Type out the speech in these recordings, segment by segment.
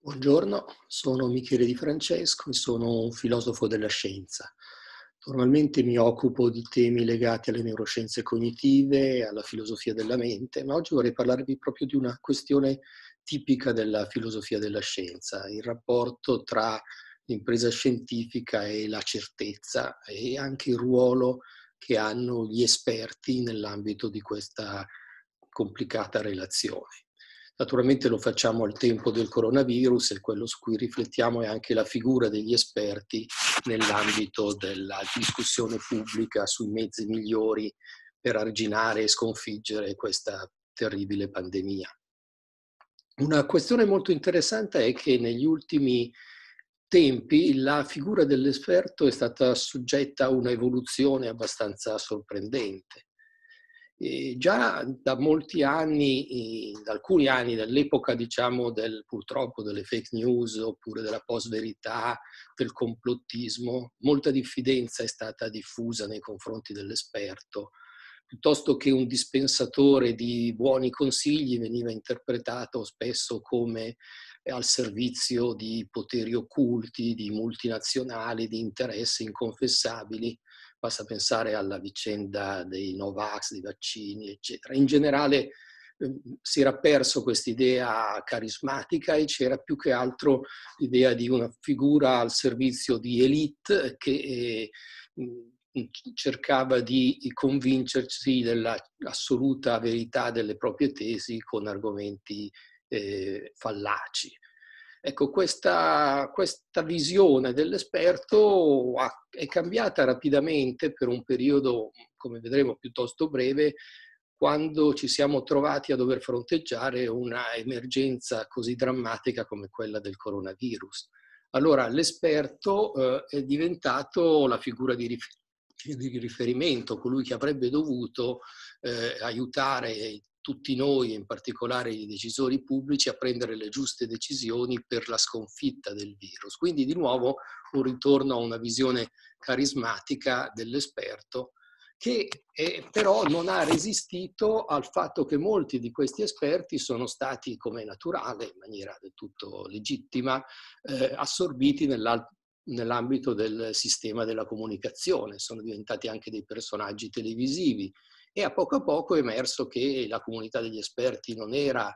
Buongiorno, sono Michele Di Francesco e sono un filosofo della scienza. Normalmente mi occupo di temi legati alle neuroscienze cognitive, alla filosofia della mente, ma oggi vorrei parlarvi proprio di una questione tipica della filosofia della scienza, il rapporto tra l'impresa scientifica e la certezza e anche il ruolo che hanno gli esperti nell'ambito di questa complicata relazione. Naturalmente lo facciamo al tempo del coronavirus e quello su cui riflettiamo è anche la figura degli esperti nell'ambito della discussione pubblica sui mezzi migliori per arginare e sconfiggere questa terribile pandemia. Una questione molto interessante è che negli ultimi tempi la figura dell'esperto è stata soggetta a un'evoluzione abbastanza sorprendente eh, già da molti anni, da alcuni anni, dall'epoca diciamo del, purtroppo delle fake news oppure della post-verità, del complottismo, molta diffidenza è stata diffusa nei confronti dell'esperto, piuttosto che un dispensatore di buoni consigli veniva interpretato spesso come eh, al servizio di poteri occulti, di multinazionali, di interessi inconfessabili basta pensare alla vicenda dei Novax, dei vaccini, eccetera. In generale ehm, si era perso quest'idea carismatica e c'era più che altro l'idea di una figura al servizio di elite che eh, cercava di convincersi dell'assoluta verità delle proprie tesi con argomenti eh, fallaci. Ecco, questa, questa visione dell'esperto è cambiata rapidamente per un periodo, come vedremo, piuttosto breve, quando ci siamo trovati a dover fronteggiare una emergenza così drammatica come quella del coronavirus. Allora l'esperto eh, è diventato la figura di, rifer- di, riferimento, colui che avrebbe dovuto eh, aiutare tutti noi, in particolare i decisori pubblici, a prendere le giuste decisioni per la sconfitta del virus. Quindi di nuovo un ritorno a una visione carismatica dell'esperto che eh, però non ha resistito al fatto che molti di questi esperti sono stati, come è naturale, in maniera del tutto legittima, eh, assorbiti nell'ambito del sistema della comunicazione, sono diventati anche dei personaggi televisivi, e a poco a poco è emerso che la comunità degli esperti non era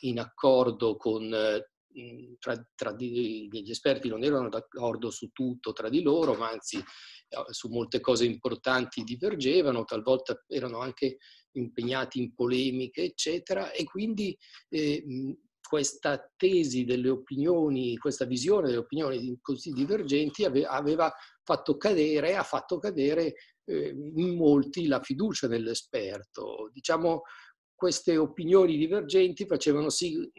in accordo con eh, tra, tra di, gli esperti non erano d'accordo su tutto tra di loro, ma anzi eh, su molte cose importanti divergevano, talvolta erano anche impegnati in polemiche, eccetera, e quindi eh, questa tesi delle opinioni, questa visione delle opinioni così divergenti aveva fatto cadere, ha fatto cadere Ehm, in molti la fiducia nell'esperto. Diciamo, queste opinioni divergenti facevano sì,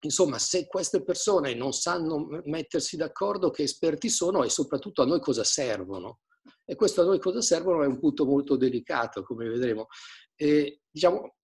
insomma, se queste persone non sanno mettersi d'accordo che esperti sono e soprattutto a noi cosa servono. E questo a noi cosa servono è un punto molto delicato, come vedremo. E, diciamo,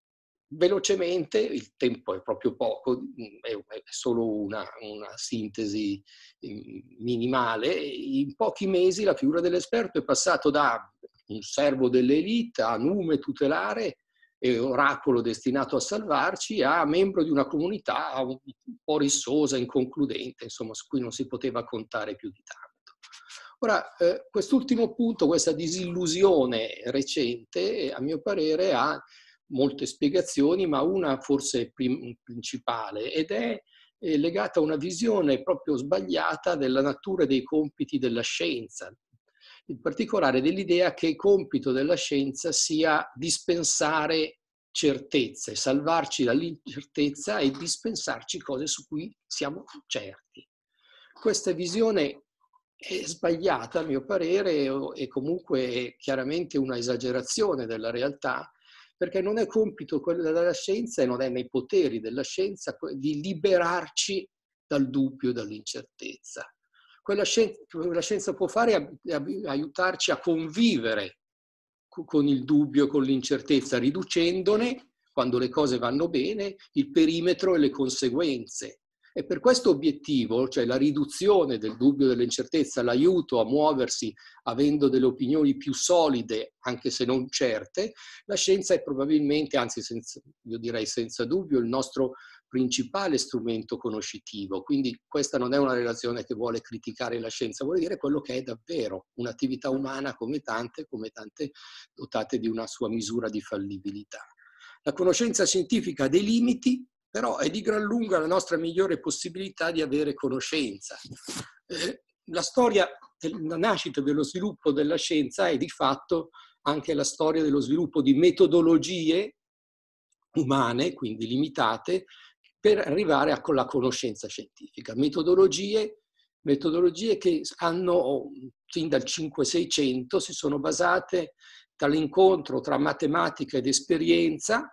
velocemente, il tempo è proprio poco, mm, è solo una, una sintesi mm, minimale, in pochi mesi la figura dell'esperto è passata da un servo dell'elite a nume tutelare e oracolo destinato a salvarci a membro di una comunità un po' rissosa, inconcludente, insomma, su cui non si poteva contare più di tanto. Ora, eh, quest'ultimo punto, questa disillusione recente, a mio parere, ha molte spiegazioni, ma una forse prim- principale ed è legata a una visione proprio sbagliata della natura dei compiti della scienza, in particolare dell'idea che il compito della scienza sia dispensare certezze, salvarci dall'incertezza e dispensarci cose su cui siamo certi. Questa visione è sbagliata, a mio parere, e comunque è chiaramente una esagerazione della realtà, perché non è compito quello della scienza e non è nei poteri della scienza di liberarci dal dubbio, e dall'incertezza. Quella scienza, quella scienza può fare è aiutarci a convivere con il dubbio, con l'incertezza, riducendone, quando le cose vanno bene, il perimetro e le conseguenze e per questo obiettivo, cioè la riduzione del dubbio e dell'incertezza, l'aiuto a muoversi avendo delle opinioni più solide, anche se non certe, la scienza è probabilmente, anzi senza, io direi senza dubbio, il nostro principale strumento conoscitivo. Quindi questa non è una relazione che vuole criticare la scienza, vuole dire quello che è davvero un'attività umana come tante, come tante dotate di una sua misura di fallibilità. La conoscenza scientifica ha dei limiti, però è di gran lunga la nostra migliore possibilità di avere conoscenza. Eh, la storia della nascita dello sviluppo della scienza è di fatto anche la storia dello sviluppo di metodologie umane, quindi limitate, per arrivare alla conoscenza scientifica. Metodologie, metodologie che hanno, fin dal 5-600, si sono basate dall'incontro tra matematica ed esperienza,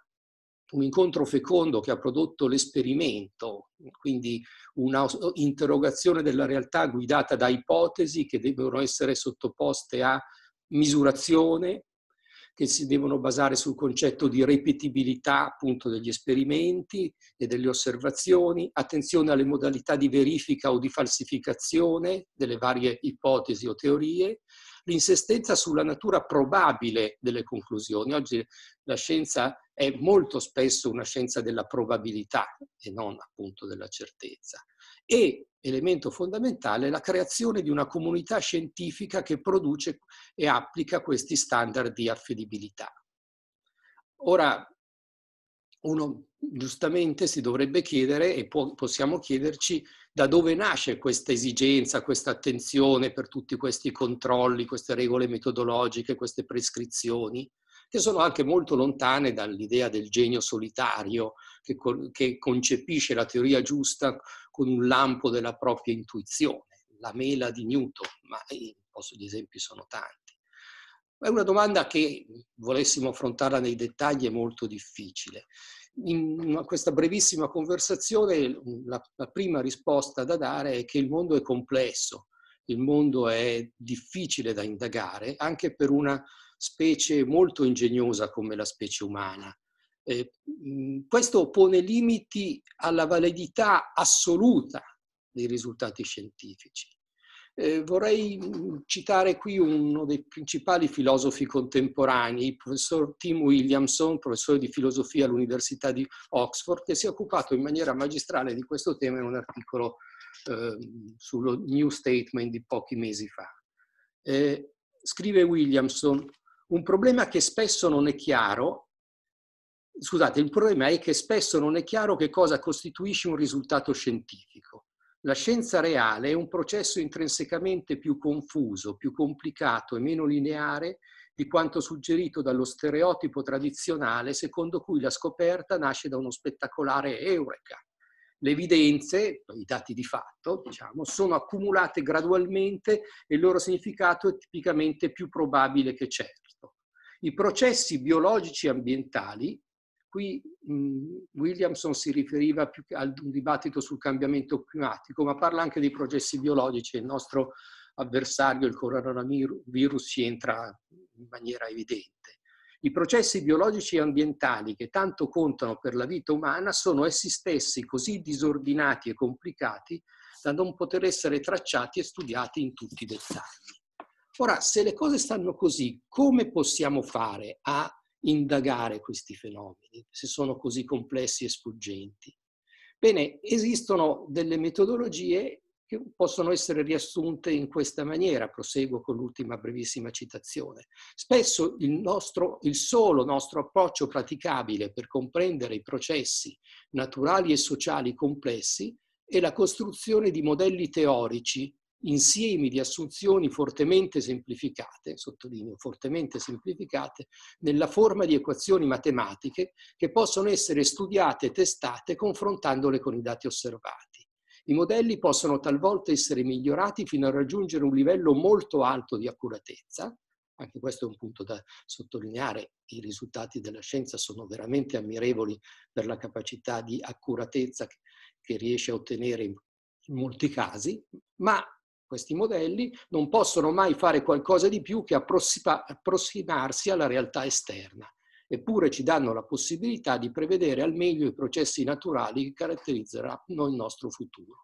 un incontro fecondo che ha prodotto l'esperimento, quindi un'interrogazione della realtà guidata da ipotesi che devono essere sottoposte a misurazione, che si devono basare sul concetto di ripetibilità appunto degli esperimenti e delle osservazioni, attenzione alle modalità di verifica o di falsificazione delle varie ipotesi o teorie l'insistenza sulla natura probabile delle conclusioni. Oggi la scienza è molto spesso una scienza della probabilità e non appunto della certezza. E, elemento fondamentale, è la creazione di una comunità scientifica che produce e applica questi standard di affidabilità. Ora, uno giustamente si dovrebbe chiedere e può, possiamo chiederci da dove nasce questa esigenza, questa attenzione per tutti questi controlli, queste regole metodologiche, queste prescrizioni, che sono anche molto lontane dall'idea del genio solitario che, che concepisce la teoria giusta con un lampo della propria intuizione, la mela di Newton, ma gli eh, esempi sono tanti. È una domanda che volessimo affrontarla nei dettagli è molto difficile in questa brevissima conversazione la, la prima risposta da dare è che il mondo è complesso, il mondo è difficile da indagare anche per una specie molto ingegnosa come la specie umana. Eh, questo pone limiti alla validità assoluta dei risultati scientifici. Eh, vorrei mm, citare qui uno dei principali filosofi contemporanei, il professor Tim Williamson, professore di filosofia all'Università di Oxford, che si è occupato in maniera magistrale di questo tema in un articolo eh, sullo New Statement di pochi mesi fa. Eh, scrive Williamson, un problema che spesso non è chiaro scusate, il problema è che spesso non è chiaro che cosa costituisce un risultato scientifico. La scienza reale è un processo intrinsecamente più confuso, più complicato e meno lineare di quanto suggerito dallo stereotipo tradizionale secondo cui la scoperta nasce da uno spettacolare eureka. Le evidenze, i dati di fatto, diciamo, sono accumulate gradualmente e il loro significato è tipicamente più probabile che certo. I processi biologici e ambientali, Qui mh, mhmm, Williamson si riferiva più che ad un dibattito sul cambiamento climatico, ma parla anche dei processi biologici. Il nostro avversario, il coronavirus, ci entra in maniera evidente. I processi biologici e ambientali che tanto contano per la vita umana sono essi stessi così disordinati e complicati da non poter essere tracciati e studiati in tutti i dettagli. Ora, se le cose stanno così, come possiamo fare a indagare questi fenomeni, se sono così complessi e sfuggenti. Bene, esistono delle metodologie che possono essere riassunte in questa maniera, proseguo con l'ultima brevissima citazione. Spesso il, nostro, il solo nostro approccio praticabile per comprendere i processi naturali e sociali complessi è la costruzione di modelli teorici insiemi di assunzioni fortemente semplificate, sottolineo fortemente semplificate, nella forma di equazioni matematiche che possono essere studiate e testate confrontandole con i dati osservati. I modelli possono talvolta essere migliorati fino a raggiungere un livello molto alto di accuratezza, anche questo è un punto da sottolineare, i risultati della scienza sono veramente ammirevoli per la capacità di accuratezza che riesce a ottenere in molti casi, ma questi modelli non possono mai fare qualcosa di più che approssimarsi alla realtà esterna, eppure ci danno la possibilità di prevedere al meglio i processi naturali che caratterizzeranno il nostro futuro.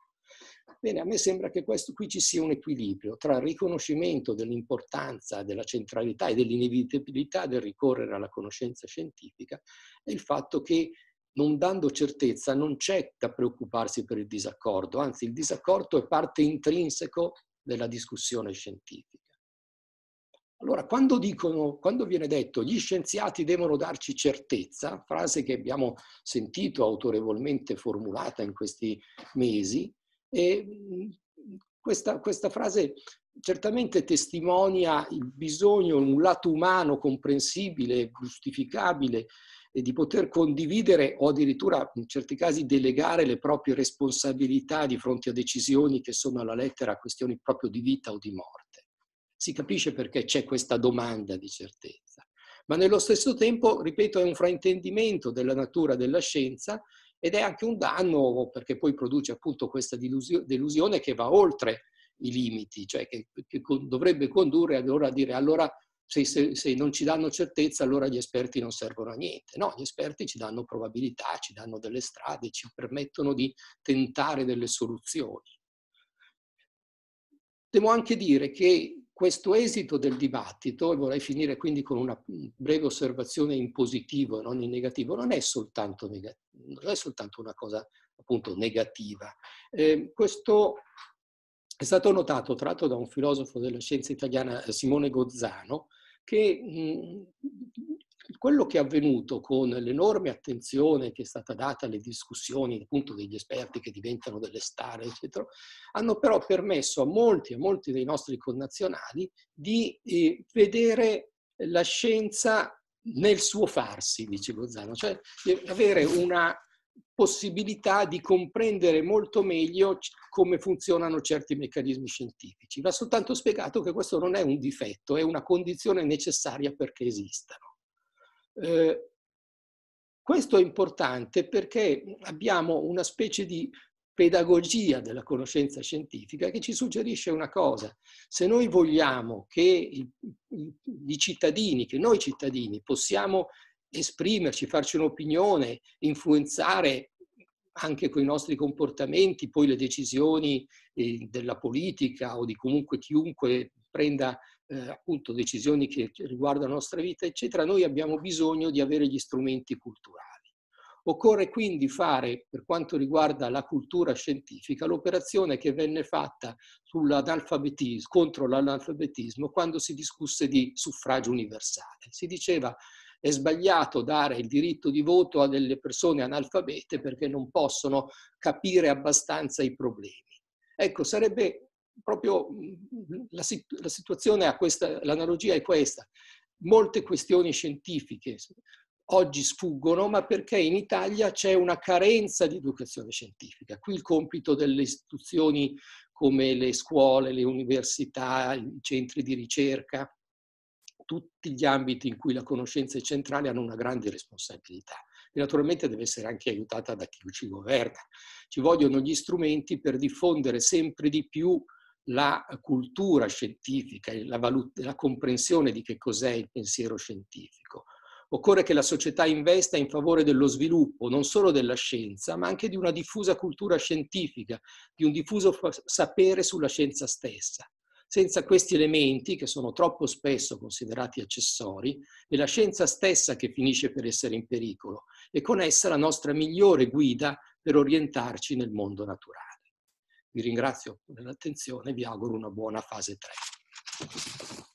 Bene, a me sembra che questo, qui ci sia un equilibrio tra il riconoscimento dell'importanza, della centralità e dell'inevitabilità del ricorrere alla conoscenza scientifica e il fatto che non dando certezza non c'è da preoccuparsi per il disaccordo, anzi il disaccordo è parte intrinseco della discussione scientifica. Allora, quando, dicono, quando viene detto gli scienziati devono darci certezza, frase che abbiamo sentito autorevolmente formulata in questi mesi, questa, questa frase certamente testimonia il bisogno, un lato umano comprensibile, giustificabile e di poter condividere o addirittura in certi casi delegare le proprie responsabilità di fronte a decisioni che sono alla lettera questioni proprio di vita o di morte. Si capisce perché c'è questa domanda di certezza. Ma nello stesso tempo, ripeto, è un fraintendimento della natura della scienza ed è anche un danno perché poi produce appunto questa delusione che va oltre i limiti, cioè che, che dovrebbe condurre allora a dire allora se, se, se, non ci danno certezza allora gli esperti non servono a niente. No, gli esperti ci danno probabilità, ci danno delle strade, ci permettono di tentare delle soluzioni. Devo anche dire che questo esito del dibattito, e vorrei finire quindi con una breve osservazione in positivo e non in negativo, non è soltanto, neg- non è soltanto una cosa appunto negativa. Eh, questo è stato notato, tratto da un filosofo della scienza italiana, eh, Simone Gozzano, che quello che è avvenuto con l'enorme attenzione che è stata data alle discussioni appunto degli esperti che diventano delle star, eccetera, hanno però permesso a molti e molti dei nostri connazionali di eh, vedere la scienza nel suo farsi, dice Gozzano, cioè avere una possibilità di comprendere molto meglio come funzionano certi meccanismi scientifici. Va soltanto spiegato che questo non è un difetto, è una condizione necessaria perché esistano. Eh, questo è importante perché abbiamo una specie di pedagogia della conoscenza scientifica che ci suggerisce una cosa. Se noi vogliamo che i, i, i cittadini, che noi cittadini possiamo esprimerci, farci un'opinione, influenzare anche con i nostri comportamenti poi le decisioni eh, della politica o di comunque chiunque prenda eh, appunto decisioni che riguardano la nostra vita, eccetera, noi abbiamo bisogno di avere gli strumenti culturali. Occorre quindi fare, per quanto riguarda la cultura scientifica, l'operazione che venne fatta contro l'analfabetismo quando si discusse di suffragio universale. Si diceva è sbagliato dare il diritto di voto a delle persone analfabete perché non possono capire abbastanza i problemi. Ecco, sarebbe proprio la, situazione questa, l'analogia è questa. Molte questioni scientifiche oggi sfuggono, ma perché in Italia c'è una carenza di educazione scientifica. Qui il compito delle istituzioni come le scuole, le università, i centri di ricerca tutti gli ambiti in cui la conoscenza è centrale hanno una grande responsabilità e naturalmente deve essere anche aiutata da chi ci governa. Ci vogliono gli strumenti per diffondere sempre di più la cultura scientifica, la, valut- la comprensione di che cos'è il pensiero scientifico. Occorre che la società investa in favore dello sviluppo non solo della scienza, ma anche di una diffusa cultura scientifica, di un diffuso sapere sulla scienza stessa. Senza questi elementi, che sono troppo spesso considerati accessori, è la scienza stessa che finisce per essere in pericolo e con essa la nostra migliore guida per orientarci nel mondo naturale. Vi ringrazio per l'attenzione e vi auguro una buona fase 3.